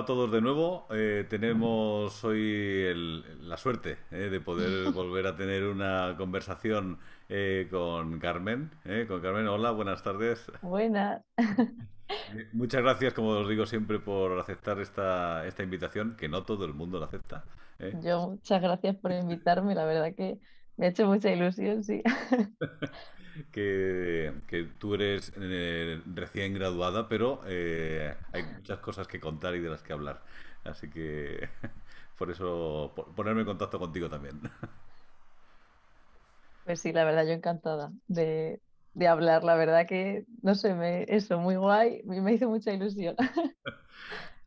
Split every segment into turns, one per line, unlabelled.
a todos de nuevo. Eh, tenemos hoy la suerte eh, de poder volver a tener una conversación eh, con Carmen. con Carmen, hola, buenas tardes. Buenas. Muchas gracias, como os digo siempre, por aceptar esta, esta invitación, que no todo el mundo la acepta.
Yo muchas gracias por invitarme, la verdad que me ha hecho mucha ilusión, sí.
que, tú eres eh, recién graduada, pero eh, hay muchas cosas que contar y de las que hablar. Así que por eso ponerme en contacto contigo también.
Pues sí, la verdad, yo encantada de, hablar. La verdad que, no sé, me, eso, muy guay, me hizo mucha ilusión.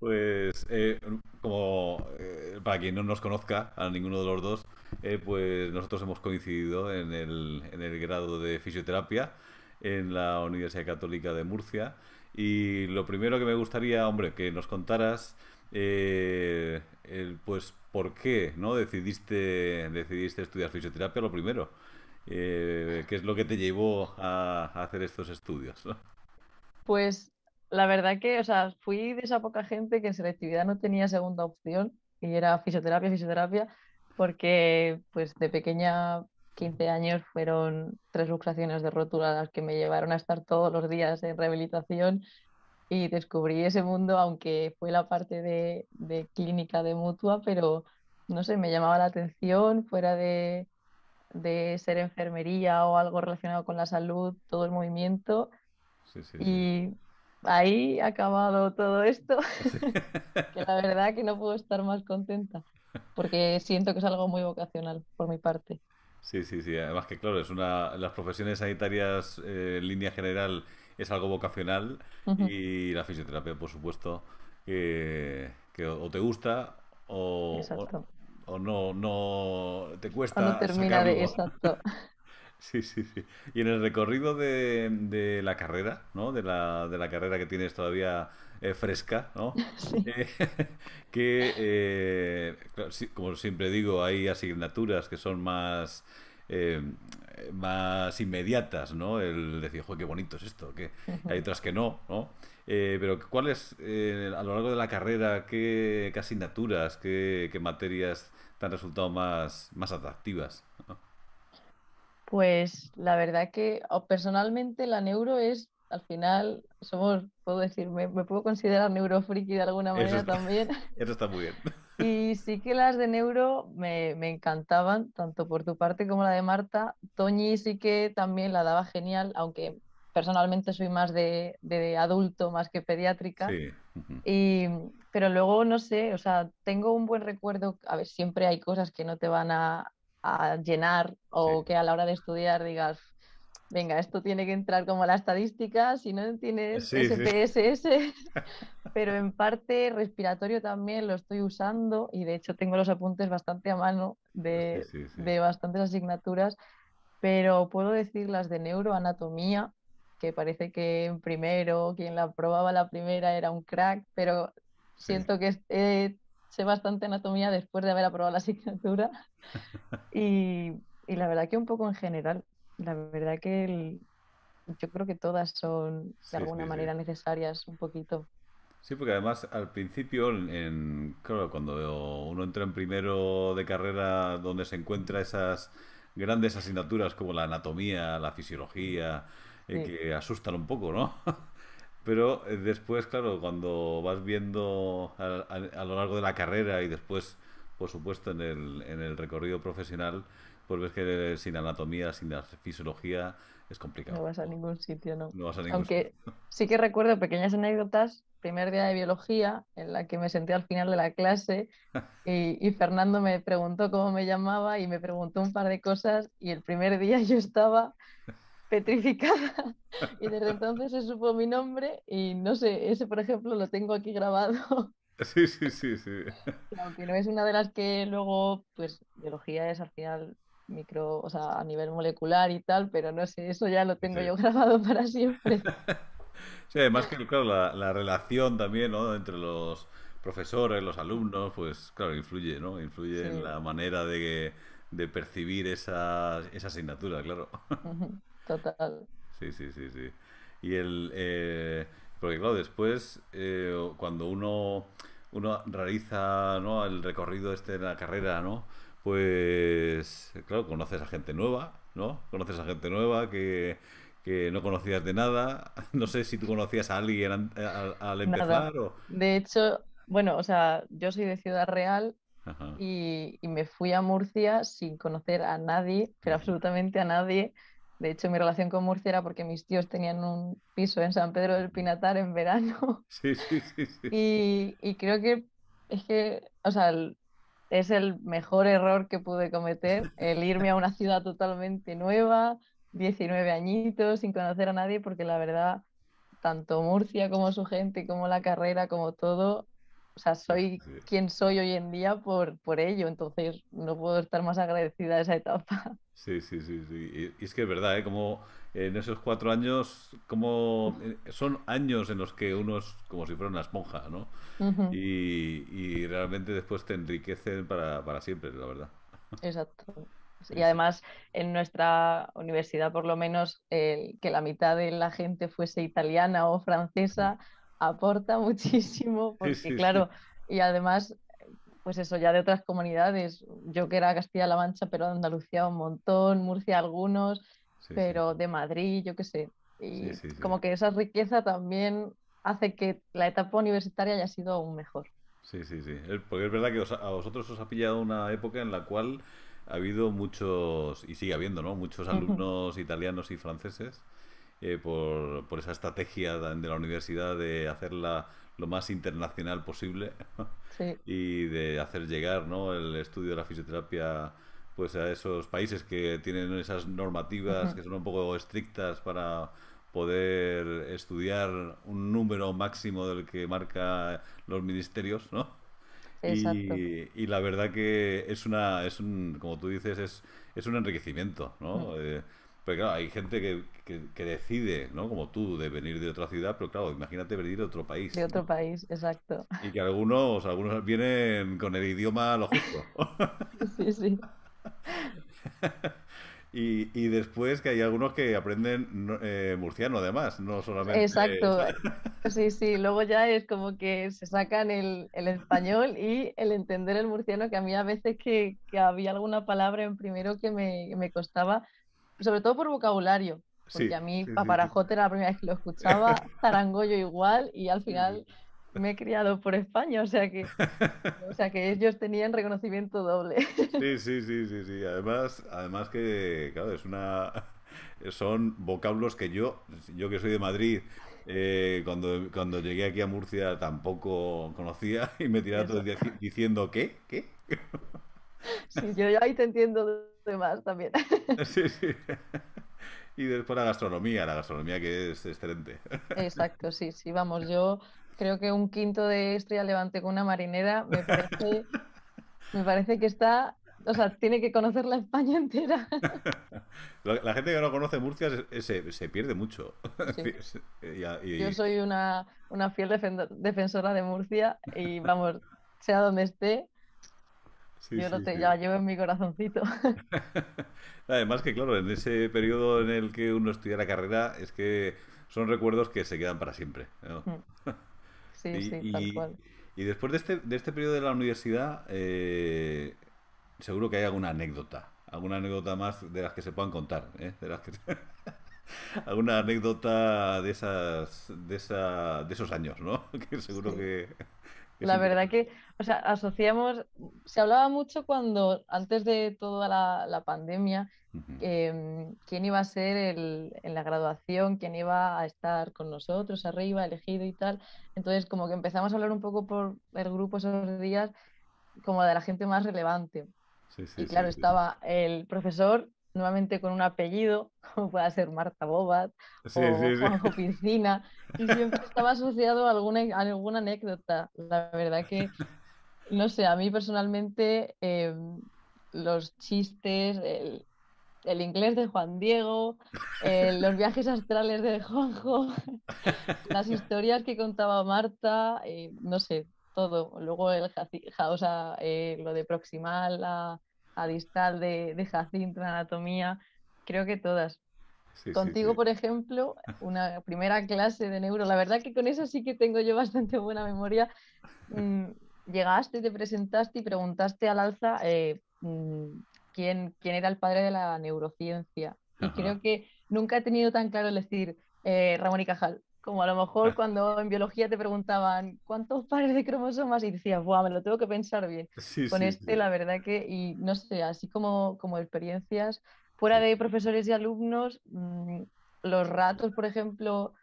Pues, eh, como eh, para quien no nos conozca a ninguno de los dos, eh, pues nosotros hemos coincidido en el, grado de fisioterapia en la Universidad Católica de Murcia. Y lo primero que me gustaría, hombre, que nos contaras, el, pues, por qué no decidiste, decidiste estudiar fisioterapia lo primero. ¿Qué es lo que te llevó a, hacer estos estudios?
Pues la verdad que, o sea, fui de esa poca gente que en selectividad no tenía segunda opción y era fisioterapia, fisioterapia, porque pues de pequeña, 15 años, fueron tres luxaciones de rótula las que me llevaron a estar todos los días en rehabilitación y descubrí ese mundo, aunque fue la parte de, de clínica de mutua, pero no sé, me llamaba la atención fuera de, de ser enfermería o algo relacionado con la salud, todo el movimiento.
Sí, sí, sí. Y
ahí ha acabado todo esto. que la verdad que no puedo estar más contenta, porque siento que es algo muy vocacional por mi parte.
Sí, sí, sí. Además que claro, es una las profesiones sanitarias eh, en línea general es algo vocacional y la fisioterapia, por supuesto, que o te gusta o, o, no no te cuesta. no termina de Sí, sí, sí. Y en el recorrido de, la carrera, ¿no? De la, de la carrera que tienes todavía eh, fresca, ¿no? Sí. Eh, que, eh, como siempre digo, hay asignaturas que son más... más inmediatas, ¿no? El decir, joder, qué bonito es esto, que hay otras que no, ¿no? pero ¿cuál es, a lo largo de la carrera, qué, asignaturas, qué, qué materias te han resultado más, más atractivas?
Pues la verdad que personalmente la neuro es, al final, somos, puedo decir, me, puedo considerar neurofriki de alguna manera también. Eso está muy bien. Y sí que las de neuro me, encantaban, tanto por tu parte como la de Marta. Toñi sí que también la daba genial, aunque personalmente soy más de, adulto, más que pediátrica. Sí. y, pero luego, no sé, o sea, tengo un buen recuerdo, a ver, siempre hay cosas que no te van a, a llenar o que a la hora de estudiar digas, venga, esto tiene que entrar como la estadística, si no tienes SPSS, pero en parte respiratorio también lo estoy usando y de hecho tengo los apuntes bastante a mano de, de bastantes asignaturas, pero puedo decir las de neuroanatomía, que parece que en primero, quien la probaba la primera era un crack, pero siento que he eh, sé bastante anatomía después de haber aprobado la asignatura y, la verdad que un poco en general, la verdad que yo creo que todas son de alguna manera necesarias un poquito.
Sí, porque además al principio, en, cuando uno entra en primero de carrera donde se encuentra esas grandes asignaturas como la anatomía, la fisiología, eh, que asustan un poco, ¿no? Pero eh, después, claro, cuando vas viendo a, lo largo de la carrera y después, por supuesto, en el, recorrido profesional, pues ves que sin anatomía, sin la fisiología, es complicado. No vas a
ningún sitio, ¿no? no vas a ningún sitio. Aunque sí que recuerdo pequeñas anécdotas, primer día de biología, en la que me senté al final de la clase y, Fernando me preguntó cómo me llamaba y me preguntó un par de cosas y el primer día yo estaba petrificada. Y desde entonces se supo mi nombre y no sé, ese por ejemplo lo tengo aquí grabado.
Sí, sí, sí, sí.
aunque no es una de las que luego, pues, biología es al final micro, o sea, a nivel molecular y tal, pero no sé, eso ya lo tengo yo grabado para siempre.
Sí, además que, claro, la, relación también, Entre los profesores, los alumnos, pues claro, influye, ¿no? Influye en la manera de, percibir esa, esa asignatura, claro. Total. Sí, sí, sí, sí. Y el... Eh, porque claro, después, eh, cuando uno, uno realiza ¿no? el recorrido este de la carrera, ¿no? Pues, claro, conoces a gente nueva, ¿no? Conoces a gente nueva que, no conocías de nada. No sé si tú conocías a alguien eh, al, empezar
De hecho, bueno, o sea, yo soy de Ciudad Real y, y, me fui a Murcia sin conocer a nadie, pero absolutamente a nadie. De hecho, mi relación con Murcia era porque mis tíos tenían un piso en San Pedro del Pinatar en verano.
Sí, sí, sí.
Y, creo que es que, es el mejor error que pude cometer, el irme a una ciudad totalmente nueva, 19 añitos, sin conocer a nadie, porque la verdad, tanto Murcia como su gente, como la carrera, como todo, o sea, soy quien soy hoy en día por, por ello, entonces no puedo estar más agradecida a esa etapa.
Sí, sí, sí, sí. Y, es que es verdad, ¿eh? Como en esos cuatro años, como eh, son años en los que uno es como si fuera una esponja, ¿no? y, realmente después te enriquecen para, siempre, la verdad.
Exacto. y además en nuestra universidad, por lo menos, que la mitad de la gente fuese italiana o mm. francesa, aporta muchísimo, porque claro, y además, pues eso, ya de otras comunidades, yo que era Castilla-La Mancha, pero Andalucía un montón, Murcia algunos, pero de Madrid, yo qué sé. Y como que esa riqueza también hace que la etapa universitaria haya sido aún mejor.
Sí, sí, sí. Porque es verdad que a vosotros os ha pillado una época en la cual ha habido muchos, y sigue habiendo, ¿no? Muchos alumnos italianos y franceses eh, por, esa estrategia de la universidad de hacerla lo más internacional posible y de hacer llegar el estudio de la fisioterapia pues a esos países que tienen esas normativas que son un poco estrictas para poder estudiar un número máximo del que marca los ministerios,
Y,
la verdad que es una, es un, como tú dices, es, es un enriquecimiento, ¿no? Pero claro, hay gente que, decide, ¿no? Como tú, de venir de otra ciudad, pero claro, imagínate venir de otro país. De
otro país, exacto.
Y que algunos, algunos vienen con el idioma lo justo. sí, sí. Y, después que hay algunos que aprenden eh, murciano además, no solamente... Exacto,
sí, sí, luego ya es como que se sacan el, español y el entender el murciano, que a mí a veces que, había alguna palabra en primero que me, me costaba, sobre todo por vocabulario. Porque a mí sí, paparajote era la primera vez que lo escuchaba, zarangollo igual, y al final me he criado por España, o sea que, o sea que ellos tenían reconocimiento doble.
Sí, sí, sí, sí, sí. Además, además que, claro, es una son vocablos que yo, yo que soy de Madrid, eh, cuando, cuando llegué aquí a Murcia tampoco conocía y me tiraba todo el día diciendo ¿qué? ¿Qué?
Sí, yo ahí te entiendo de más también. Sí, sí.
Y después la gastronomía, la gastronomía que es excelente.
Exacto, sí, sí, vamos, yo creo que un quinto de estrella levante con una marinera me parece, me parece que está o sea, tiene que conocer la España entera.
La gente que no conoce Murcia se, pierde mucho. Yo soy
una, una fiel defensora de Murcia y vamos, sea donde esté,
yo lo te, ya
llevo en mi corazoncito.
Además que, claro, en ese periodo en el que uno estudia la carrera es que son recuerdos que se quedan para siempre. Mm.
Sí, y, sí, tal cual.
Y después de este, de este periodo de la universidad, eh, seguro que hay alguna anécdota, alguna anécdota más de las que se puedan contar, ¿eh? alguna anécdota de esas de esos años, ¿no? Que seguro que la verdad
que, o sea, asociamos, se hablaba mucho cuando, antes de toda la, la pandemia, em, quién iba a ser el, en la graduación, quién iba a estar con nosotros arriba, elegido y tal. Entonces, como que empezamos a hablar un poco por el grupo esos días, como de la gente más relevante.
Sí, sí, y claro, estaba
el profesor nuevamente con un apellido, como pueda ser Marta Bobat o Juanjo Piscina, y siempre estaba asociado a alguna, alguna anécdota. La verdad que, no sé, a mí personalmente em, los chistes, el, inglés de Juan Diego, eh, los viajes astrales de Juanjo, las historias que contaba Marta, eh, no sé, todo. Luego el ja, o eh, lo de proximal a, a distal de, de Jacinto, anatomía, creo que todas. Contigo, por ejemplo, una primera clase de neuro. La verdad que con eso sí que tengo yo bastante buena memoria. Mm, llegaste, te presentaste y preguntaste al alza eh, mm, quién, quién era el padre de la neurociencia. Y creo que nunca he tenido tan claro el decir eh, Ramón y Cajal. Como a lo mejor ah. cuando en biología te preguntaban cuántos pares de cromosomas y decías, Buah, me lo tengo que pensar bien. Con este, la verdad que, y no sé, así como, como experiencias, fuera de profesores y alumnos, mm, los ratos, por ejemplo,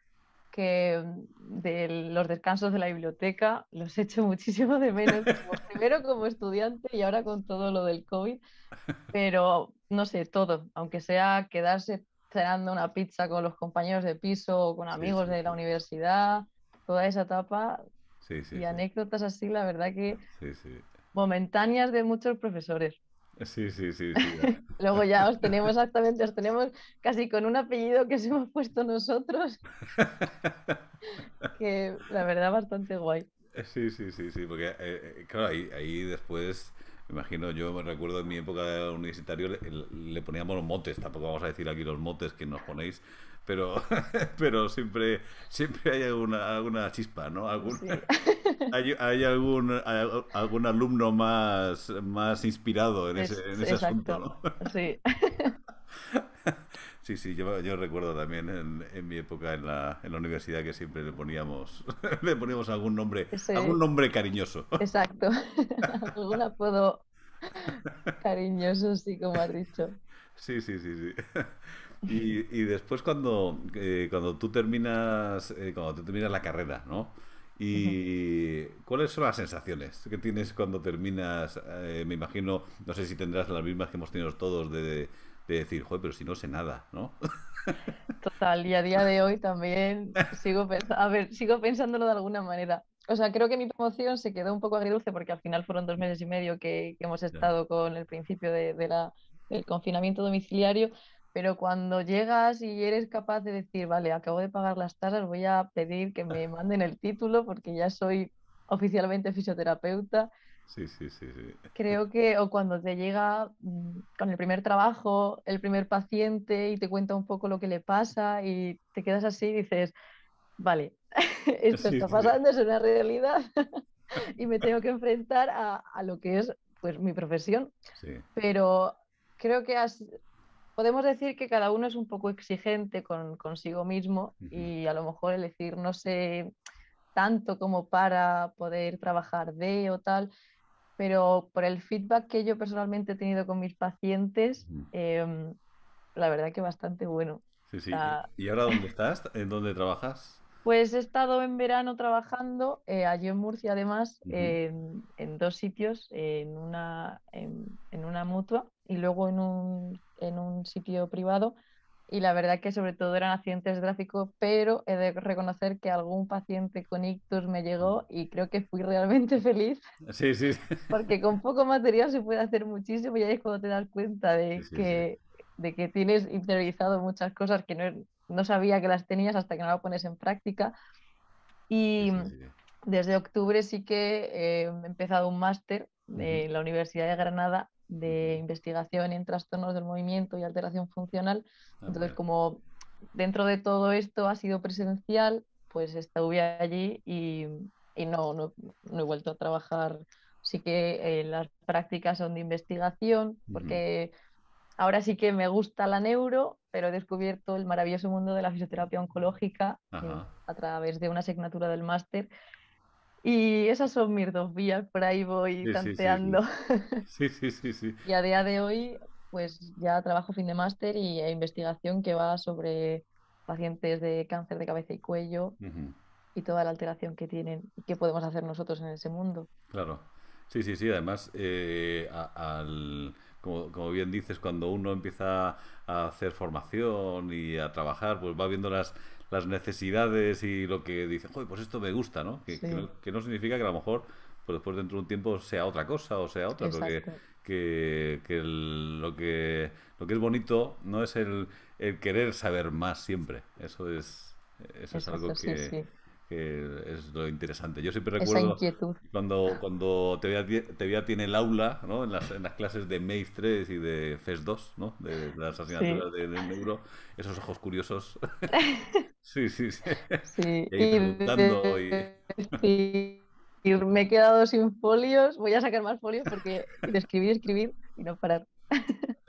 que mm, de los descansos de la biblioteca los echo muchísimo de menos, primero como estudiante y ahora con todo lo del COVID, pero no sé, todo, aunque sea quedarse cenando una pizza con los compañeros de piso o con amigos de la universidad, toda esa etapa. y anécdotas así, la verdad que momentáneas de muchos profesores.
Sí, sí, sí.
Luego ya os tenemos exactamente, os tenemos casi con un apellido que se hemos puesto nosotros. que la verdad bastante guay.
Sí, sí, sí, sí, porque eh, eh, claro, ahí después imagino, yo me recuerdo en mi época universitaria le, poníamos los motes, tampoco vamos a decir aquí los motes que nos ponéis, pero, pero siempre, siempre hay alguna, alguna chispa, ¿no? ¿Algún, hay, hay, algún, algún alumno más, más inspirado en ese, en asunto, Sí. Sí, sí, yo, recuerdo también en, mi época en la, universidad que siempre le poníamos, le poníamos algún nombre, algún nombre cariñoso.
Exacto, algún apodo cariñoso, sí, como has dicho.
Sí, sí, sí, sí. Y, después cuando, eh, cuando tú terminas, eh, cuando tú terminas la carrera, ¿no? ¿Y cuáles son las sensaciones que tienes cuando terminas? Eh, me imagino, no sé si tendrás las mismas que hemos tenido todos de, de decir, joder, pero si no sé nada, ¿no?
Total, y a día de hoy también sigo, a ver, sigo pensándolo de alguna manera. O sea, creo que mi promoción se quedó un poco agridulce porque al final fueron dos meses y medio que, hemos estado con el principio de, la, del confinamiento domiciliario, pero cuando llegas y eres capaz de decir, vale, acabo de pagar las tasas, voy a pedir que me manden el título porque ya soy oficialmente fisioterapeuta, Sí, sí, sí, Creo que o cuando te llega mm, con el primer trabajo, el primer paciente y te cuenta un poco lo que le pasa y te quedas así y dices, vale, esto está pasando, es una realidad y me tengo que enfrentar a, lo que es pues mi profesión. Pero creo que podemos decir que cada uno es un poco exigente con, consigo mismo y a lo mejor decir, no sé tanto como para poder trabajar de o tal, pero por el feedback que yo personalmente he tenido con mis pacientes, mm. em, la verdad que bastante bueno. Sí, sí. ¿Y
ahora dónde estás? ¿En dónde trabajas?
Pues he estado en verano trabajando eh, allí en Murcia, además, en, dos sitios, en una, en una mutua y luego en un, en un sitio privado y la verdad que sobre todo eran accidentes gráficos, pero he de reconocer que algún paciente con ictus me llegó y creo que fui realmente feliz. Sí, sí. Porque con poco material se puede hacer muchísimo y ahí es cuando te das cuenta de, que, tienes interiorizado muchas cosas que no, no, sabía que las tenías hasta que no lo pones en práctica. Y mm, desde octubre sí que eh, he empezado un máster en la Universidad de Granada de investigación en trastornos del movimiento y alteración funcional. Ah, Entonces, como dentro de todo esto ha sido presencial, pues estuve allí y, no, he vuelto a trabajar. Sí que eh, las prácticas son de investigación, porque ahora sí que me gusta la neuro, pero he descubierto el maravilloso mundo de la fisioterapia oncológica eh, a través de una asignatura del máster y esas son mis dos vías, por ahí voy tanteando.
Sí sí, sí
Y a día de hoy, pues ya trabajo fin de máster y e investigación que va sobre pacientes de cáncer de cabeza y cuello y toda la alteración que tienen y qué podemos hacer nosotros en ese mundo.
Claro. Sí, sí, sí. Además, eh, como, como, bien dices, cuando uno empieza a hacer formación y a trabajar, pues va viendo las, las necesidades y lo que dice, joder, pues esto me gusta, ¿no? Que, no, significa que a lo mejor pues después dentro de un tiempo sea otra cosa o sea otra, porque que, lo que lo que es bonito no es el, querer saber más siempre, eso es, eso es algo que, que es lo interesante. Yo siempre recuerdo cuando, cuando te veía en el aula, ¿no? en, las, clases de Maze 3 y de FES 2, ¿no? de, las asignaturas del neuro, esos ojos curiosos. sí, sí, sí. Y,
me he quedado sin folios, voy a sacar más folios porque escribir, escribir y no parar.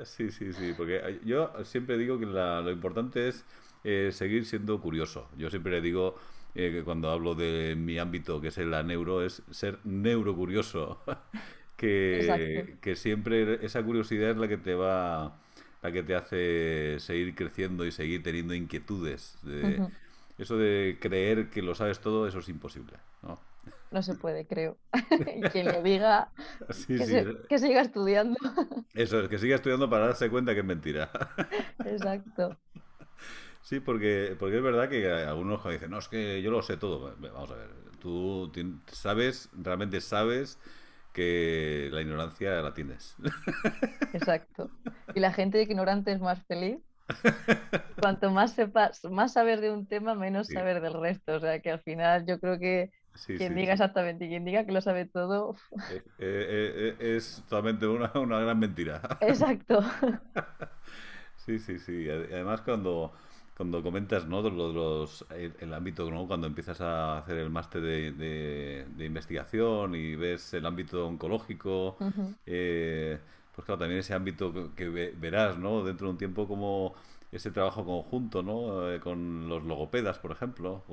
sí, sí, sí, porque yo siempre digo que lo importante es eh, seguir siendo curioso. Yo siempre le digo eh, cuando hablo de mi ámbito, que es la neuro, es ser neurocurioso. que, que siempre esa curiosidad es la que te va la que te hace seguir creciendo y seguir teniendo inquietudes. Eso de creer que lo sabes todo, eso es imposible. No,
no se puede, creo. que lo diga, sí, que, sí. que, siga estudiando.
eso es, que siga estudiando para darse cuenta que es mentira.
Exacto.
Sí, porque, porque es verdad que algunos dicen, no, es que yo lo sé todo. Vamos a ver, tú sabes, realmente sabes que la ignorancia la tienes.
Exacto. Y la gente ignorante es más feliz. Cuanto más sepas, más saber de un tema, menos saber del resto. O sea que al final yo creo que quien diga exactamente y quien diga que lo sabe todo.
Eh, eh, eh, es totalmente una, una, gran mentira.
Exacto.
sí, sí, sí. Además, cuando, cuando comentas ¿no? Los, los, el, ámbito, cuando empiezas a hacer el máster de, de, investigación y ves el ámbito oncológico, eh, pues claro, también ese ámbito que, verás ¿no? dentro de un tiempo como ese trabajo conjunto ¿no? Eh, con los logopedas, por ejemplo,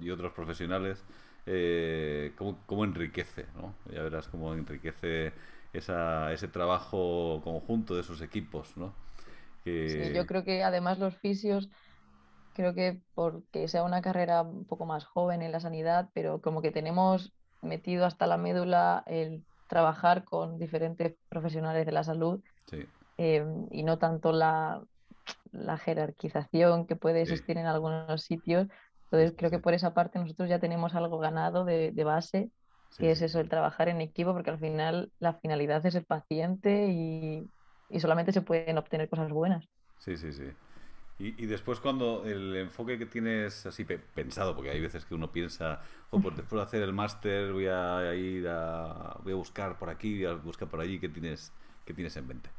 y otros profesionales, eh, cómo, enriquece, ¿no? ya verás cómo enriquece esa, ese trabajo conjunto de esos equipos. ¿no? yo
creo que además los fisios creo que porque sea una carrera un poco más joven en la sanidad, pero como que tenemos metido hasta la médula el trabajar con diferentes profesionales de la salud em, y no tanto la, la, jerarquización que puede existir en algunos sitios. Entonces creo que por esa parte nosotros ya tenemos algo ganado de, base, que es eso, el trabajar en equipo, porque al final la finalidad es el paciente y, y solamente se pueden obtener cosas buenas.
Sí, sí, sí. Y, después cuando el enfoque que tienes así pensado, porque hay veces que uno piensa, oh, pues después de hacer el máster voy a ir a, voy a buscar por aquí, voy a buscar por allí, ¿qué tienes, qué tienes en mente?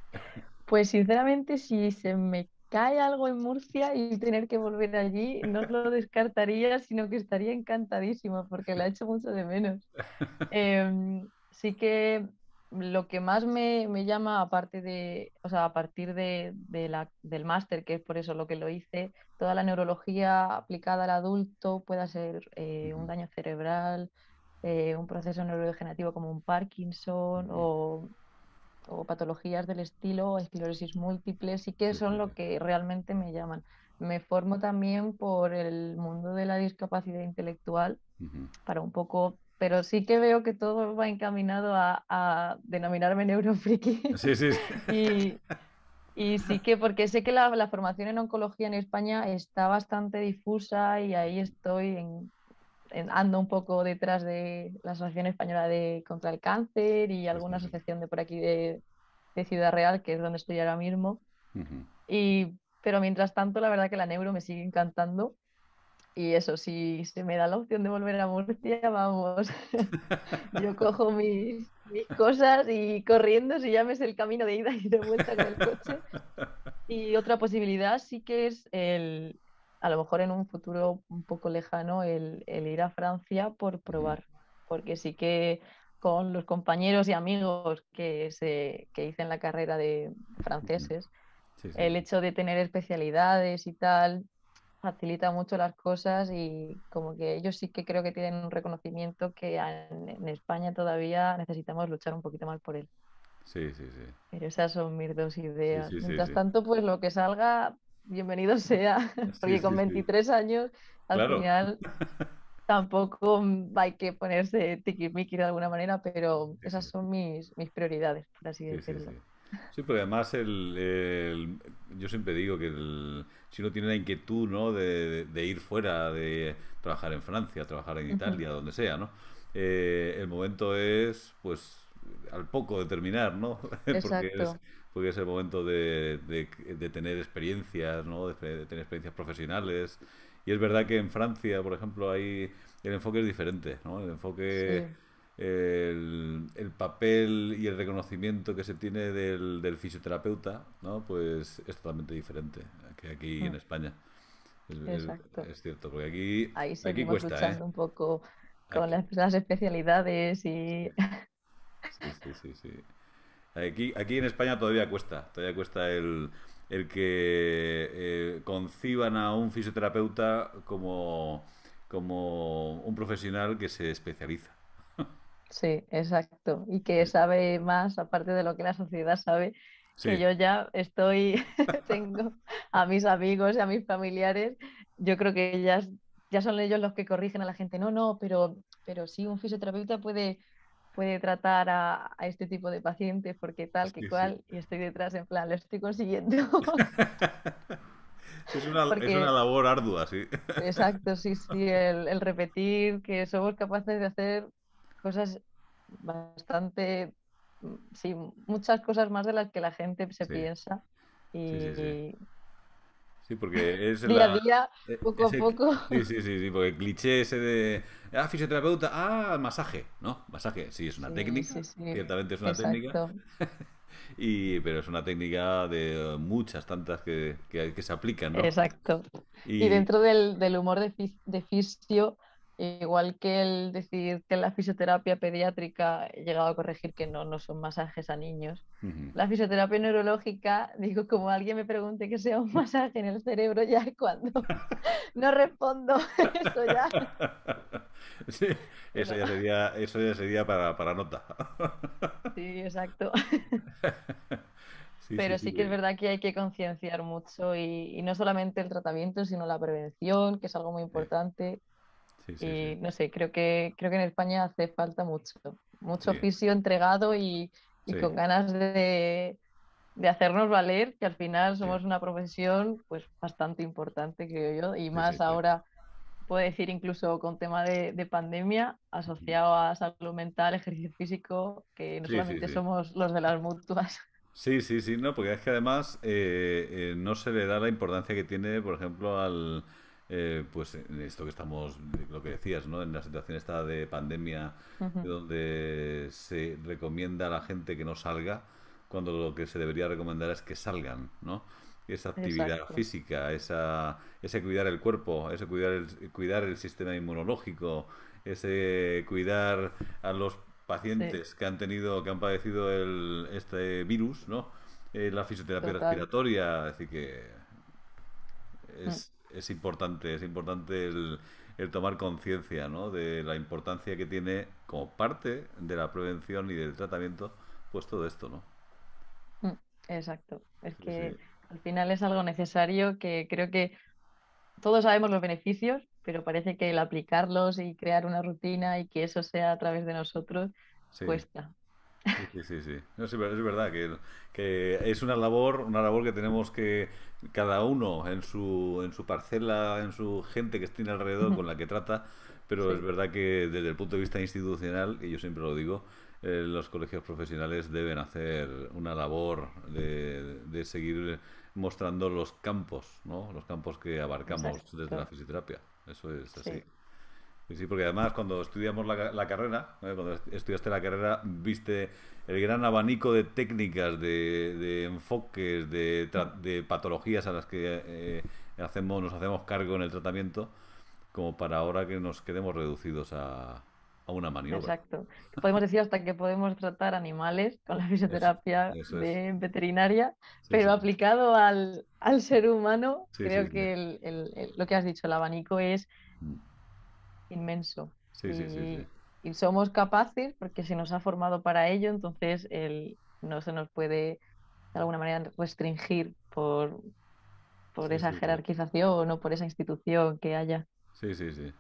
Pues sinceramente si se me cae algo en Murcia y tener que volver allí, no lo descartaría, sino que estaría encantadísima porque la he hecho mucho de menos. Em, sí que lo que más me, llama, aparte de, o sea, a partir de, la, del máster, que es por eso lo que lo hice, toda la neurología aplicada al adulto, pueda ser eh, un daño cerebral, eh, un proceso neurodegenerativo como un Parkinson o, patologías del estilo, esclerosis múltiple, sí que son lo que realmente me llaman me formo también por el mundo de la discapacidad intelectual para un poco pero sí que veo que todo va encaminado a, denominarme neurofriki. Sí, sí. y, sí que, porque sé que la, formación en oncología en España está bastante difusa y ahí estoy ando un poco detrás de la Asociación Española de contra el Cáncer y alguna asociación de por aquí de, Ciudad Real, que es donde estoy ahora mismo. y, pero mientras tanto, la verdad que la neuro me sigue encantando y eso, si se me da la opción de volver a Murcia, vamos. Yo cojo mis, cosas y corriendo, si llames el camino de ida y de vuelta con el coche. Y otra posibilidad sí que es a lo mejor en un futuro un poco lejano, el, ir a Francia por probar. Porque sí que con los compañeros y amigos que, se, hice en la carrera de franceses, el hecho de tener especialidades y tal, facilita mucho las cosas y como que ellos sí que creo que tienen un reconocimiento que en, España todavía necesitamos luchar un poquito más por él. Sí, sí, sí. Pero esas son mis dos ideas. Mientras tanto, pues lo que salga, bienvenido sea, porque con 23 años al final tampoco hay que ponerse Miki de alguna manera, pero esas son mis, mis prioridades, por así decirlo.
Sí, pero además el, yo siempre digo que si uno tiene la inquietud ¿no? de, ir fuera, de trabajar en Francia, trabajar en Italia, donde sea, ¿no? Eh, el momento es, pues, al poco de terminar, ¿no? porque, es, porque, es, el momento de, de, tener experiencias, ¿no? De, tener experiencias profesionales. Y es verdad que en Francia, por ejemplo, hay el enfoque es diferente, ¿no? El enfoque el, papel y el reconocimiento que se tiene del, fisioterapeuta, ¿no? Pues es totalmente diferente que aquí en mm. España. Es, es, cierto, porque aquí, Ahí aquí ¿eh? Luchando
un poco con las, especialidades y.
Sí, sí, sí, sí. Aquí, aquí en España todavía cuesta, todavía cuesta el, que eh, conciban a un fisioterapeuta como, como un profesional que se especializa.
Sí, exacto. Y que sabe más, aparte de lo que la sociedad sabe, que yo ya estoy, tengo a mis amigos y a mis familiares, yo creo que ya, ya son ellos los que corrigen a la gente. No, no, pero, pero sí, un fisioterapeuta puede, puede tratar a, este tipo de pacientes porque tal, que cual, y estoy detrás en plan, lo estoy consiguiendo.
Es una, labor ardua, sí. Exacto,
sí, sí. el, repetir que somos capaces de hacer cosas bastante, mm, sí, muchas cosas más de las que la gente se piensa. Y,
sí, porque es día la... a día, e, poco a poco. Sí, sí, sí, porque el cliché ese de ah, fisioterapeuta, ah, masaje, ¿no? Masaje, sí, es una técnica, ciertamente es una técnica. Y, pero es una técnica de muchas tantas que, que, se aplican, ¿no? Exacto. Y, dentro
del, del humor de, de fisio, Igual que el decir que la fisioterapia pediátrica, he llegado a corregir que no, no son masajes a niños. La fisioterapia neurológica, digo, como alguien me pregunte que sea un masaje en el cerebro, ya cuando no respondo,
eso ya. Sí, eso ya sería, eso ya sería para, para nota.
Sí, exacto. Pero sí, que es verdad que hay que concienciar mucho y, y, no solamente el tratamiento, sino la prevención, que es algo muy importante y eh, no sé, creo que, creo que en España hace falta mucho, mucho oficio entregado y, con ganas de, de, hacernos valer, que al final somos una profesión pues bastante importante, creo yo, y más ahora, puedo decir incluso con tema de, pandemia, asociado a salud mental, ejercicio físico, que no solamente somos los de las mutuas.
Sí, sí, sí, no, porque es que además eh, eh, no se le da la importancia que tiene, por ejemplo, al, eh, pues en esto que estamos, lo que decías, ¿no? En la situación esta de pandemia, donde se recomienda a la gente que no salga, cuando lo que se debería recomendar es que salgan, ¿no? Esa actividad física, esa, ese cuidar el cuerpo, ese cuidar el, cuidar el sistema inmunológico, ese cuidar a los pacientes que han tenido, que han padecido el, este virus, ¿no? Eh, la fisioterapia respiratoria, así que es, mm es importante, es importante el, tomar conciencia ¿no? de la importancia que tiene como parte de la prevención y del tratamiento, pues todo esto, ¿no?
Mm, exacto. Es que al final es algo necesario que creo que todos sabemos los beneficios, pero parece que el aplicarlos y crear una rutina y que eso sea a través de nosotros
cuesta. Sí, sí, sí. es verdad que, es una labor, una labor que tenemos que cada uno en su, en su parcela, en su gente que tiene alrededor con la que trata, pero es verdad que desde el punto de vista institucional, y yo siempre lo digo, eh, los colegios profesionales deben hacer una labor de, de seguir mostrando los campos, ¿no? los campos que abarcamos desde la fisioterapia. Eso es así. Sí, porque además cuando estudiamos la, carrera, cuando estudiaste la carrera, viste el gran abanico de técnicas, de, enfoques, de, patologías a las que eh, hacemos, nos hacemos cargo en el tratamiento, como para ahora que nos quedemos reducidos a, a una maniobra. Exacto.
Podemos decir hasta que podemos tratar animales con la fisioterapia veterinaria, pero aplicado al, al, ser humano, creo que lo que has dicho, el abanico es mm inmenso. y, somos capaces porque si nos ha formado para ello, entonces no se nos puede de alguna manera restringir
por, por
esa jerarquización o por esa institución que haya.
Sí, sí, sí.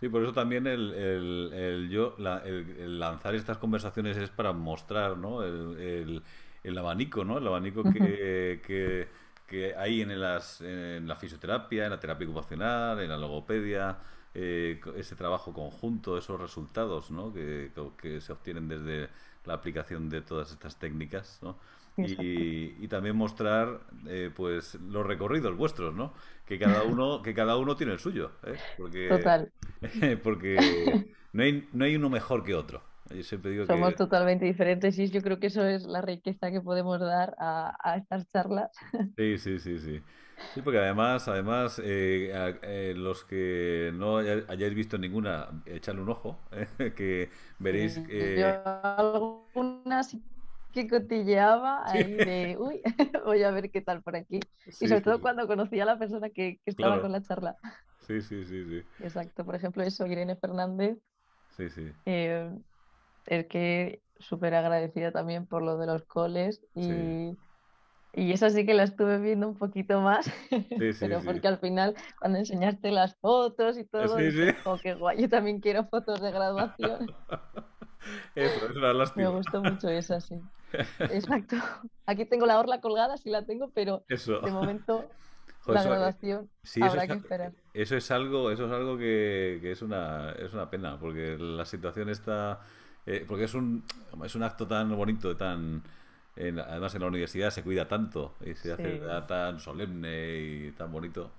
Sí, por eso también el, yo, lanzar estas conversaciones es para mostrar ¿no? el, abanico, ¿no? El abanico que, hay en, en la fisioterapia, en la terapia ocupacional, en la logopedia, eh, ese trabajo conjunto, esos resultados que, se obtienen desde la aplicación de todas estas técnicas, y, también mostrar eh, pues los recorridos vuestros, Que cada uno, que cada uno tiene el suyo, ¿eh? porque, Total. porque no hay, no hay uno mejor que otro. Somos
totalmente diferentes y yo creo que eso es la riqueza que podemos dar a, a estas charlas.
Sí, sí, sí, sí. Sí, porque además, además eh, eh, los que no hayáis visto ninguna, echarle un ojo, ¿eh? que veréis... Yo
algunas que cotilleaba ahí de, uy, voy a ver qué tal por aquí. y sobre todo cuando conocía a la persona que, estaba con la charla.
Sí, sí, sí, sí.
Exacto, por ejemplo, eso, Irene Fernández. Sí, sí. Es que súper agradecida también por lo de los coles y
y esa sí que la
estuve viendo un poquito más, sí, sí, pero porque al final cuando enseñaste las fotos y todo, oh, qué guay, yo también quiero fotos de graduación.
Eso, es una lástima. Me
gustó mucho esa, sí. Exacto. Aquí tengo la orla colgada, sí la tengo, pero de momento
la eh, graduación habrá eso es, que eh, esperar. Eso es algo, eso es algo que, es, una, es una pena, porque la situación está... Eh, porque es un, es un acto tan bonito, tan además, en la universidad se cuida tanto y se hace tan solemne y tan bonito.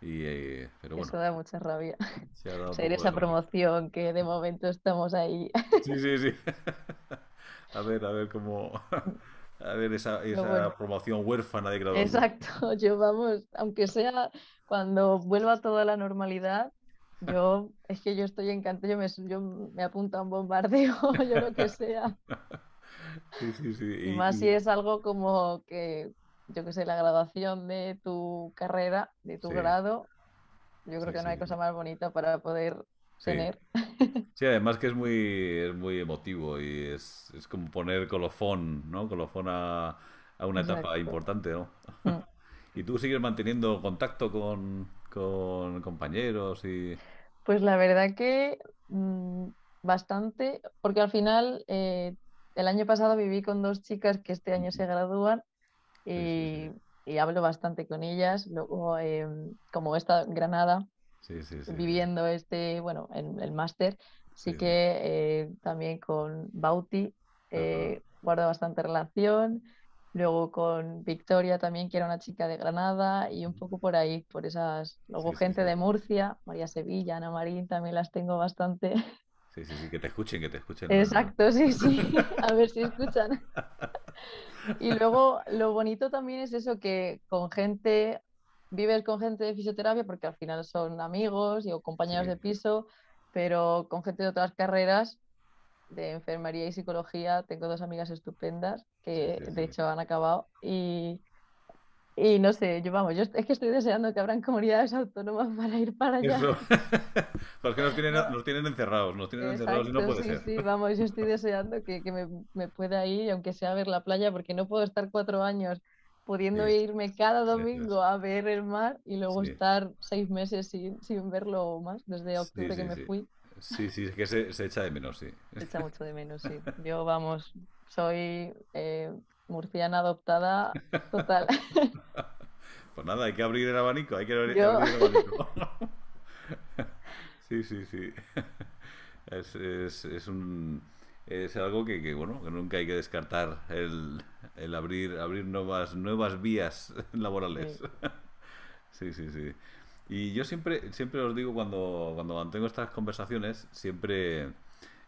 Y, eh, pero bueno, Eso
da mucha rabia.
Se esa
promoción que de momento estamos ahí.
Sí, sí, sí. A ver, a ver cómo. A ver, esa, esa promoción huérfana de graduación.
Exacto, yo vamos, aunque sea cuando vuelva toda la normalidad, yo, es que yo estoy encantado, yo me, yo me apunto a un bombardeo, yo lo que sea.
Sí, Y más si es
algo como que, yo que sé, la graduación de tu carrera, de tu grado, yo creo que no hay cosa más bonita para poder
tener. Sí, además que es muy, muy emotivo y es, como poner colofón, ¿no? Colofón a, una etapa importante, ¿no? Mm. ¿Y tú sigues manteniendo contacto con, compañeros y...?
Pues la verdad que mm, bastante, porque al final eh, el año pasado viví con dos chicas que este año se gradúan y, hablo bastante con ellas. Luego, em, como esta Granada, viviendo este, bueno, en el máster, sí, que eh, también con Bauti eh, guardo bastante relación. Luego con Victoria también, que era una chica de Granada, y un poco por ahí, por esas. Luego gente de Murcia, María Sevilla, Ana Marín, también las tengo bastante.
Sí, sí, sí, que te escuchen, que te escuchen. Exacto, sí, sí.
A ver si escuchan. Y luego lo bonito también es eso que con gente, vives con gente de fisioterapia porque al final son amigos y o compañeros de piso, pero con gente de otras carreras de enfermería y psicología, tengo dos amigas estupendas que de hecho han acabado y y no sé, yo vamos, yo es que estoy deseando que abran comunidades autónomas para ir para allá.
Porque nos tienen, encerrados, nos tienen encerrados y no puede sí, ser. Sí,
vamos, yo estoy deseando que, me, pueda ir, aunque sea a ver la playa, porque no puedo estar cuatro años pudiendo irme cada domingo a ver el mar y luego estar seis meses sin, sin verlo más, desde octubre que me fui.
Sí, sí, es que se, echa de menos, sí. Se echa
mucho de menos, sí. Yo, vamos, soy eh, murciana adoptada total.
Pues nada, hay que abrir el abanico, hay que abrir, el abanico. sí, sí, sí. Es, es, un, es algo que, bueno, que nunca hay que descartar, el, el abrir, abrir nuevas, nuevas vías laborales. Sí. sí, sí, Y yo siempre, siempre os digo cuando, cuando mantengo estas conversaciones, siempre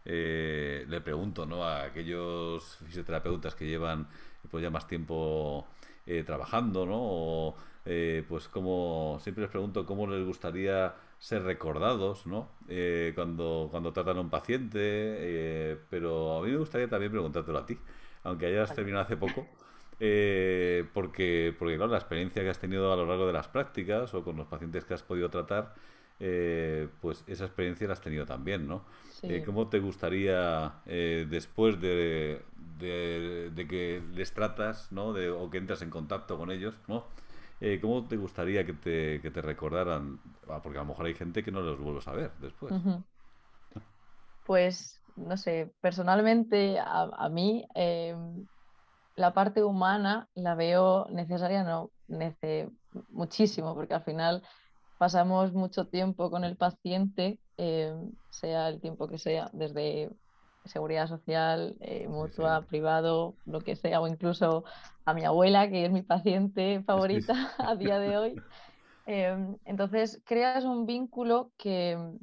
eh, le pregunto ¿no? a aquellos fisioterapeutas que llevan pues, ya más tiempo eh, trabajando, ¿no? Eh, pues como siempre les pregunto cómo les gustaría ser recordados, ¿no? cuando, cuando tratan a un paciente, pero a mí me gustaría también preguntártelo a ti, aunque hayas terminado hace poco, porque, porque la experiencia que has tenido a lo largo de las prácticas o con los pacientes que has podido tratar, eh, pues esa experiencia la has tenido también, ¿no? Eh, ¿Cómo te gustaría, eh, después de, que les tratas, ¿no? De, o que entras en contacto con ellos, ¿no? ¿Cómo te gustaría que te, recordaran? Ah, porque a lo mejor hay gente que no los vuelvo a ver después.
Pues, no sé, personalmente a, mí em, la parte humana la veo necesaria, no, muchísimo, porque al final pasamos mucho tiempo con el paciente, eh, sea el tiempo que sea, desde seguridad social, eh, mutua, privado, lo que sea, o incluso a mi abuela, que es mi paciente favorita a día de hoy. Em, entonces, creas un vínculo que em,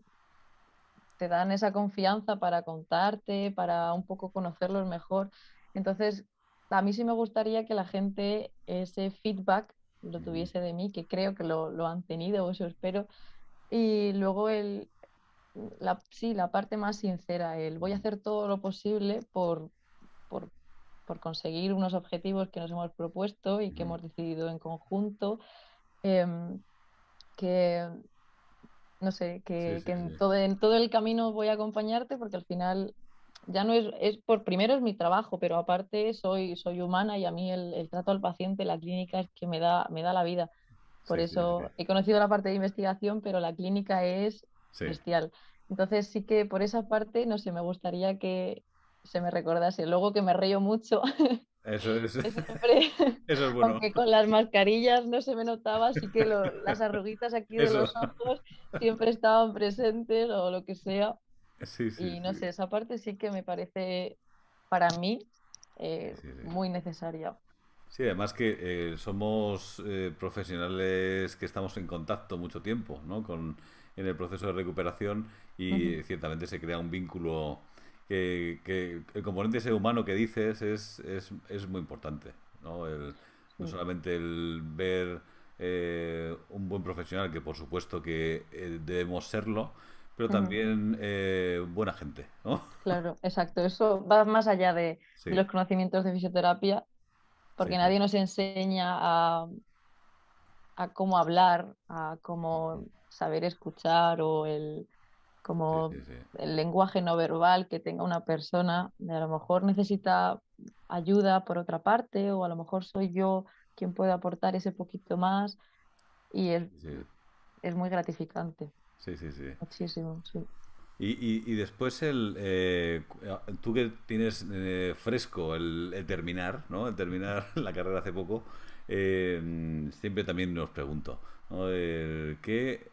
te dan esa confianza para contarte, para un poco conocerlos mejor. Entonces, a mí sí me gustaría que la gente ese feedback lo tuviese de mí, que creo que lo, han tenido, eso espero. Y luego el, la, sí, la parte más sincera, el voy a hacer todo lo posible por, por, conseguir unos objetivos que nos hemos propuesto y que hemos decidido en conjunto, em, que no sé, que, que todo, en todo el camino voy a acompañarte porque al final ya no es, es, por primero es mi trabajo, pero aparte soy, soy humana y a mí el, trato al paciente, la clínica es que me da, me da la vida. Por eso he conocido la parte de investigación, pero la clínica es bestial. Entonces sí que por esa parte, no sé, me gustaría que se me recordase. Luego que me río mucho.
Eso es, eso es bueno. Aunque
con las mascarillas no se me notaba, así que las arruguitas aquí de los ojos siempre estaban presentes o lo que sea y no sé, esa parte sí que me parece para mí eh, muy necesaria.
Sí, además que eh, somos eh, profesionales que estamos en contacto mucho tiempo ¿no? Con, en el proceso de recuperación y ciertamente se crea un vínculo que, el componente ser humano que dices es, es muy importante. no solamente el ver un buen profesional, que por supuesto que debemos serlo, pero también eh, buena gente, ¿no?
Claro, exacto. Eso va más allá de, los conocimientos de fisioterapia, porque nadie nos enseña a, cómo hablar, a cómo saber escuchar o el como el lenguaje no verbal que tenga una persona, a lo mejor necesita ayuda por otra parte o a lo mejor soy yo quien puede aportar ese poquito más y
es
muy gratificante. Sí, sí, sí. Muchísimo, sí.
Y, y, después el eh, tú que tienes eh, fresco el, terminar, ¿no? El terminar la carrera hace poco, eh, siempre también nos pregunto, ¿qué,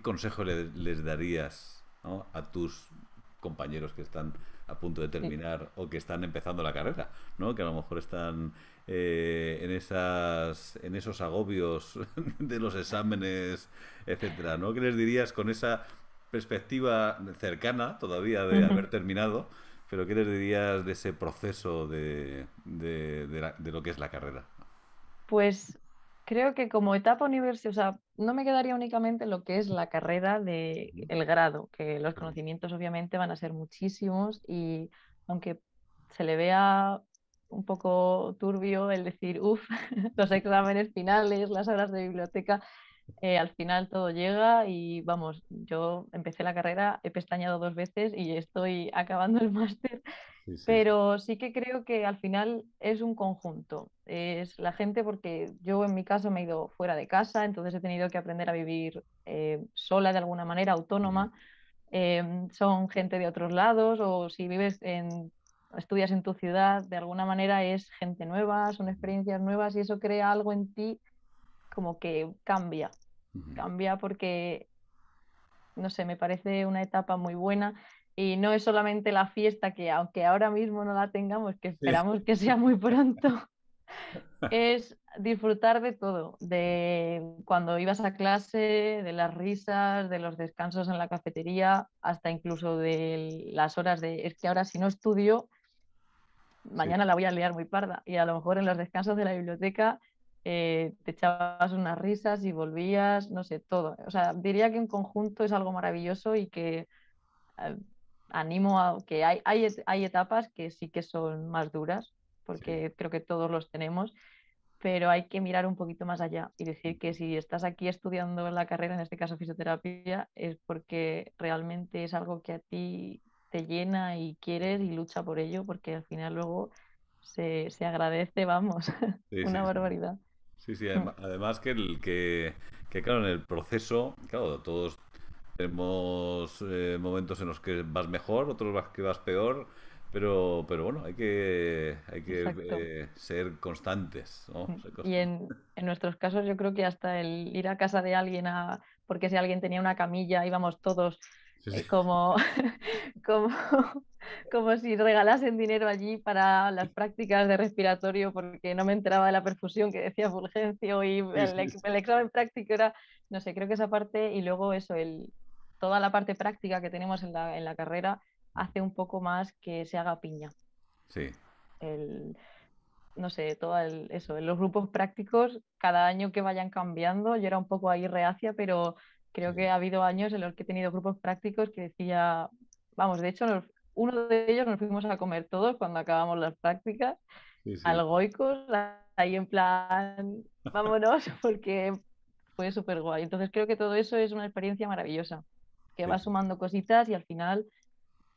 consejo les darías a tus compañeros que están a punto de terminar o que están empezando la carrera, ¿no? Que a lo mejor están eh, en esas en esos agobios de los exámenes, etcétera, ¿no? ¿Qué les dirías con esa perspectiva cercana todavía de haber terminado? Pero ¿qué les dirías de ese proceso de, de, de lo que es la carrera?
Pues creo que como etapa universitaria, o sea, no me quedaría únicamente lo que es la carrera del el grado, que los conocimientos obviamente van a ser muchísimos y aunque se le vea un poco turbio el decir, uff, los exámenes finales, las horas de biblioteca, eh, al final todo llega y vamos, yo empecé la carrera, he pestañado dos veces y estoy acabando el máster pero sí que creo que al final es un conjunto. Es la gente, porque yo en mi caso me he ido fuera de casa, entonces he tenido que aprender a vivir eh, sola de alguna manera, autónoma. Em, son gente de otros lados o si vives en estudias en tu ciudad, de alguna manera es gente nueva, son experiencias nuevas y eso crea algo en ti como que cambia. Cambia porque, no sé, me parece una etapa muy buena y no es solamente la fiesta que aunque ahora mismo no la tengamos, que esperamos que sea muy pronto, es disfrutar de todo, de cuando ibas a clase, de las risas, de los descansos en la cafetería, hasta incluso de las horas de, es que ahora si no estudio, mañana la voy a liar muy parda y a lo mejor en los descansos de la biblioteca eh, te echabas unas risas y volvías, no sé, todo. O sea, diría que en conjunto es algo maravilloso y que eh, animo a que hay, hay, etapas que sí que son más duras, porque creo que todos los tenemos, pero hay que mirar un poquito más allá y decir que si estás aquí estudiando la carrera, en este caso fisioterapia, es porque realmente es algo que a ti te llena y quieres y lucha por ello, porque al final luego se, agradece, vamos, una barbaridad.
Sí, sí, hmm. además, que, que, que, claro, en el proceso, claro, todos tenemos eh, momentos en los que vas mejor, otros que vas peor, pero, pero bueno, hay que, hay que eh, ser constantes. Mm, y en,
nuestros casos yo creo que hasta el ir a casa de alguien, porque si alguien tenía una camilla íbamos todos eh, como, como, como si regalasen dinero allí para las prácticas de respiratorio porque no me entraba de la perfusión que decía Fulgencio y el examen práctico era, no sé, creo que esa parte y luego eso, el, toda la parte práctica que tenemos en la, carrera hace un poco más que se haga piña. Sí. El, no sé, todo el, eso, los grupos prácticos, cada año que vayan cambiando, yo era un poco ahí reacia, pero creo que ha habido años en los que he tenido grupos prácticos que decía, vamos, de hecho, uno de ellos nos fuimos a comer todos cuando acabamos las prácticas, al ahí en plan, vámonos, porque fue súper guay. Entonces creo que todo eso es una experiencia maravillosa que vas sumando cositas y al final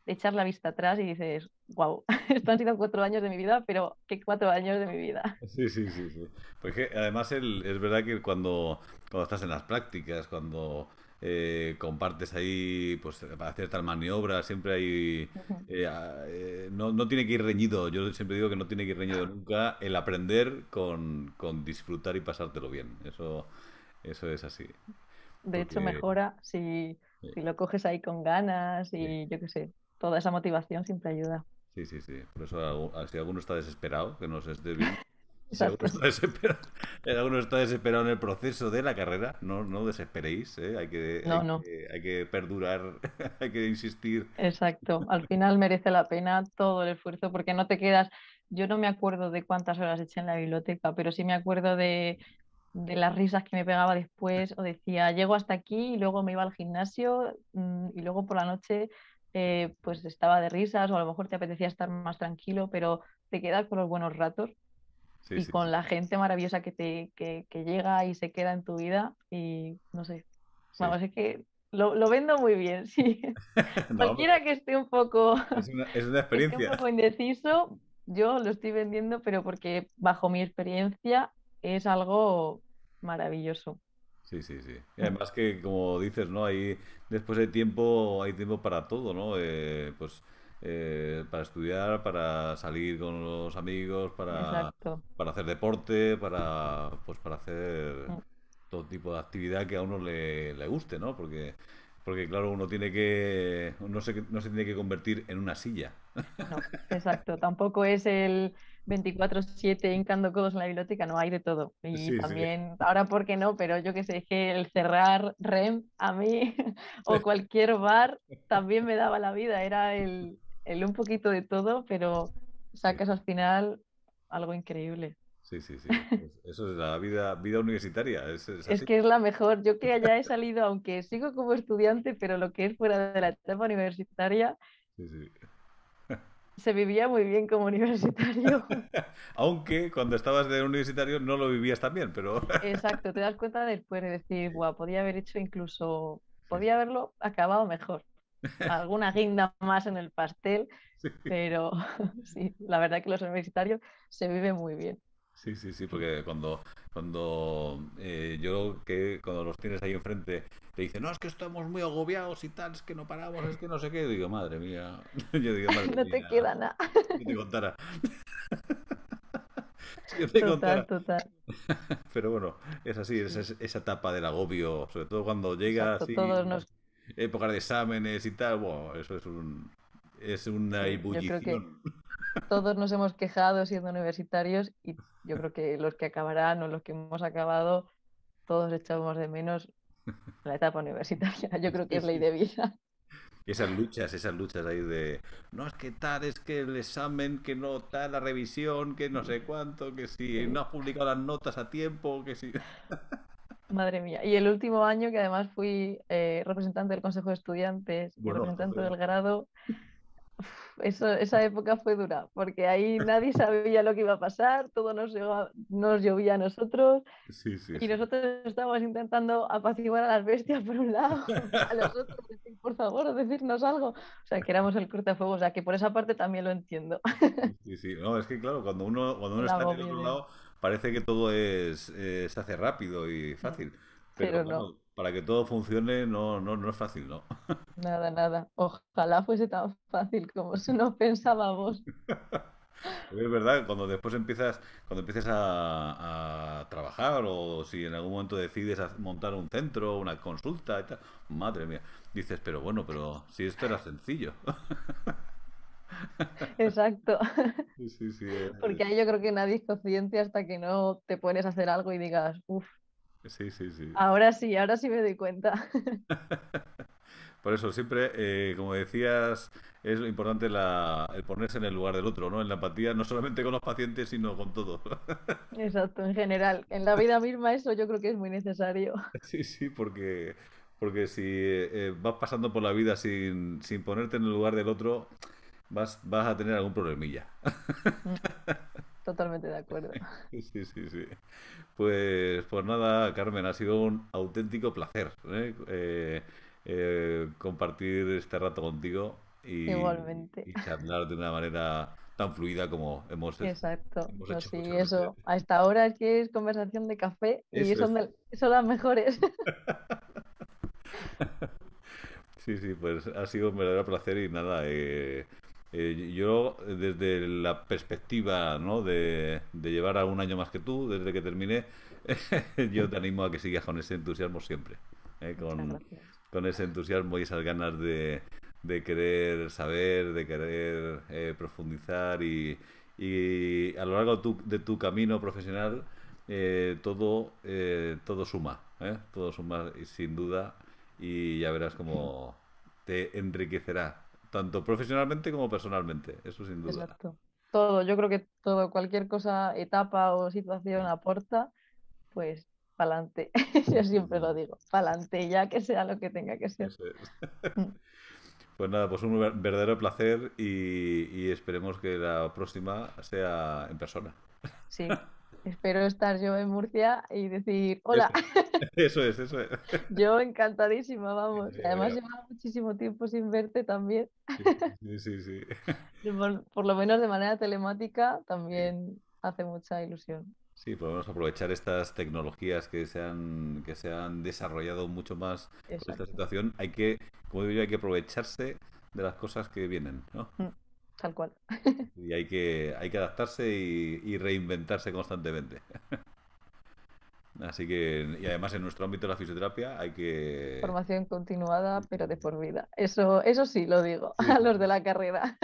echas la vista atrás y dices, wow, esto han sido cuatro años de mi vida, pero qué cuatro años de mi vida.
Sí, sí, sí. sí. Porque pues además es verdad que cuando, cuando estás en las prácticas, cuando eh, compartes ahí, pues para hacer tal maniobra, siempre hay... Eh, eh, no, tiene que ir reñido, yo siempre digo que no tiene que ir reñido ah. nunca el aprender con, disfrutar y pasártelo bien. Eso, eso es así. De hecho, mejora
si si lo coges ahí con ganas y yo qué sé, toda esa motivación siempre ayuda.
Sí, sí, sí. Por eso, ah, si alguno está desesperado, que no esté bien. Si alguno, está desesperado, en el proceso de la carrera, no, no desesperéis, ¿eh? hay, que, Que, hay, que, perdurar, hay que insistir.
Exacto, al final merece la pena todo el esfuerzo porque no te quedas, yo no me acuerdo de cuántas horas eché en la biblioteca, pero sí me acuerdo de de las risas que me pegaba después, o decía, llego hasta aquí y luego me iba al gimnasio mm, y luego por la noche eh, pues estaba de risas o a lo mejor te apetecía estar más tranquilo, pero te quedas con los buenos ratos y con la gente maravillosa que, te, llega y se queda en tu vida y no sé, vamos, es que lo, vendo muy bien, sí.
Pues Cualquiera
que esté un poco...
Es una, experiencia. un poco
indeciso, yo lo estoy vendiendo, pero porque bajo mi experiencia es algo maravilloso.
Sí, sí, sí. Y además que, como dices, ¿no? Ahí después de tiempo, hay tiempo para todo, ¿no? Eh, pues eh, para estudiar, para salir con los amigos, para, para hacer deporte, para, pues, para hacer mm. todo tipo de actividad que a uno le, guste, ¿no? Porque, porque claro, uno tiene que, no se, no se tiene que convertir en una silla.
exacto, tampoco es el 24-7 hincando codos en la biblioteca, no hay de todo. Y también, ahora por qué no, pero yo que sé, el cerrar REM a mí o cualquier bar también me daba la vida, era el, un poquito de todo, pero sacas al final algo increíble.
Sí, sí, sí. Pues eso es la vida, vida universitaria. Es, es, que es
la mejor. Yo que allá he salido, aunque sigo como estudiante, pero lo que es fuera de la etapa universitaria, sí, sí se vivía muy bien como universitario.
Aunque cuando estabas de universitario no lo vivías tan bien, pero...
Exacto, te das cuenta después de decir, guau, podía haber hecho incluso, podía haberlo acabado mejor. Alguna guinda más en el pastel, pero sí, la verdad que los universitarios se viven muy bien.
Sí, sí, sí, porque cuando, cuando eh, yo que cuando los tienes ahí enfrente, te dicen, no, es que estamos muy agobiados y tal, es que no paramos, es que no sé qué, digo, madre mía, yo digo, no te queda
nada. Que
te contara. total. Pero bueno, es así, es, esa etapa del agobio, sobre todo cuando llega así, época de exámenes y tal, bueno, eso es un es una ebullición
todos nos hemos quejado siendo universitarios y yo creo que los que acabarán o los que hemos acabado, todos echamos de menos la etapa universitaria. Yo creo que es ley de vida.
esas luchas, esas luchas ahí de, no es que tal, es que el examen, que no tal, la revisión, que no sé cuánto, que si no has publicado las notas a tiempo, que si...
Madre mía. Y el último año que además fui eh, representante del Consejo de Estudiantes y representante del grado, eso, esa época fue dura, porque ahí nadie sabía lo que iba a pasar, todo nos, nos llovía a nosotros. y nosotros estábamos intentando apaciguar a las bestias por un lado, a los otros, por favor, decirnos algo. O sea, que éramos el fuego, o sea, que por esa parte también lo entiendo.
Sí, sí, no, es que claro, cuando uno, cuando uno está en el otro lado, parece que todo es, eh, se hace rápido y fácil. Pero, no para que todo funcione no, no, no es fácil, ¿no?
Nada, nada. Ojalá fuese tan fácil como si no pensábamos.
Es verdad, cuando después empiezas, cuando empiezas a, trabajar o si en algún momento decides montar un centro, una consulta y tal, madre mía, dices, pero bueno, pero si esto era sencillo. Exacto. Porque ahí
yo creo que nadie es consciente hasta que no te pones a hacer algo y digas, uff,
Sí, sí, sí.
Ahora sí, ahora sí me doy cuenta.
Por eso, siempre, eh, como decías, es importante el ponerse en el lugar del otro, ¿no? En la empatía, no solamente con los pacientes, sino con todos.
Exacto, en general. En la vida misma eso yo creo que es muy necesario.
Sí, sí, porque, porque si eh, eh, vas pasando por la vida sin, ponerte en el lugar del otro, vas, vas a tener algún problemilla. Mm.
Totalmente de acuerdo.
Sí, sí, sí. Pues, por nada, Carmen, ha sido un auténtico placer ¿eh? Eh, eh, compartir este rato contigo y, Igualmente. y charlar de una manera tan fluida como hemos Exacto.
hecho sí, eso. A esta hora es que es conversación de café y son, son las mejores.
sí, sí, pues ha sido un verdadero placer y nada. Eh, eh, yo, desde la perspectiva ¿no? de, llevar a un año más que tú, desde que terminé, yo te animo a que sigas con ese entusiasmo siempre. ¿eh? con, ese entusiasmo y esas ganas de, querer saber, de querer eh, profundizar y, a lo largo de tu, camino profesional, todo, todo suma, todo suma sin duda y ya verás cómo te enriquecerá tanto profesionalmente como personalmente, eso sin duda. Exacto.
Todo, yo creo que todo, cualquier cosa, etapa o situación aporta, pues pa'lante. yo siempre lo digo, pa'lante, ya que sea lo que tenga que ser. Mm.
Pues nada, pues un verdadero placer y, y, esperemos que la próxima sea en persona.
Sí, espero estar yo en Murcia y decir, hola.
Eso, es, eso es.
yo encantadísima, vamos. Además lleva muchísimo tiempo sin verte también. Sí, sí, sí. Por, lo menos de manera telemática también hace mucha ilusión.
Sí, podemos aprovechar estas tecnologías que se han, que se han desarrollado mucho más en esta situación. Hay que, como yo, hay que aprovecharse de las cosas que vienen, ¿no?
Mm cual.
Y hay que, hay que adaptarse y, reinventarse constantemente. Así que, y además en nuestro ámbito de la fisioterapia hay que...
Formación continuada, pero de por vida. Eso, eso sí lo digo a los de la carrera.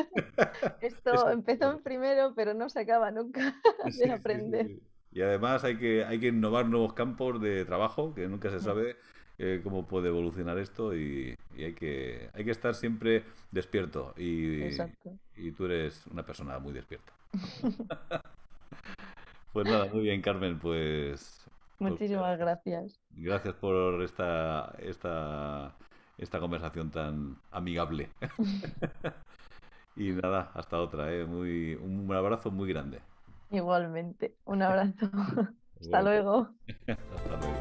Esto empezó en primero, pero no se acaba nunca de aprender.
y además hay que, hay que innovar nuevos campos de trabajo, que nunca se mm. sabe. Eh, cómo puede evolucionar esto y, hay, que, hay que estar siempre despierto. Y, y tú eres una persona muy despierta. pues nada, muy bien, Carmen, pues,
pues... Muchísimas gracias.
Gracias por esta, esta, esta conversación tan amigable. y nada, hasta otra. ¿eh? Muy, un abrazo muy grande.
Igualmente, un abrazo. Hasta luego. Hasta luego.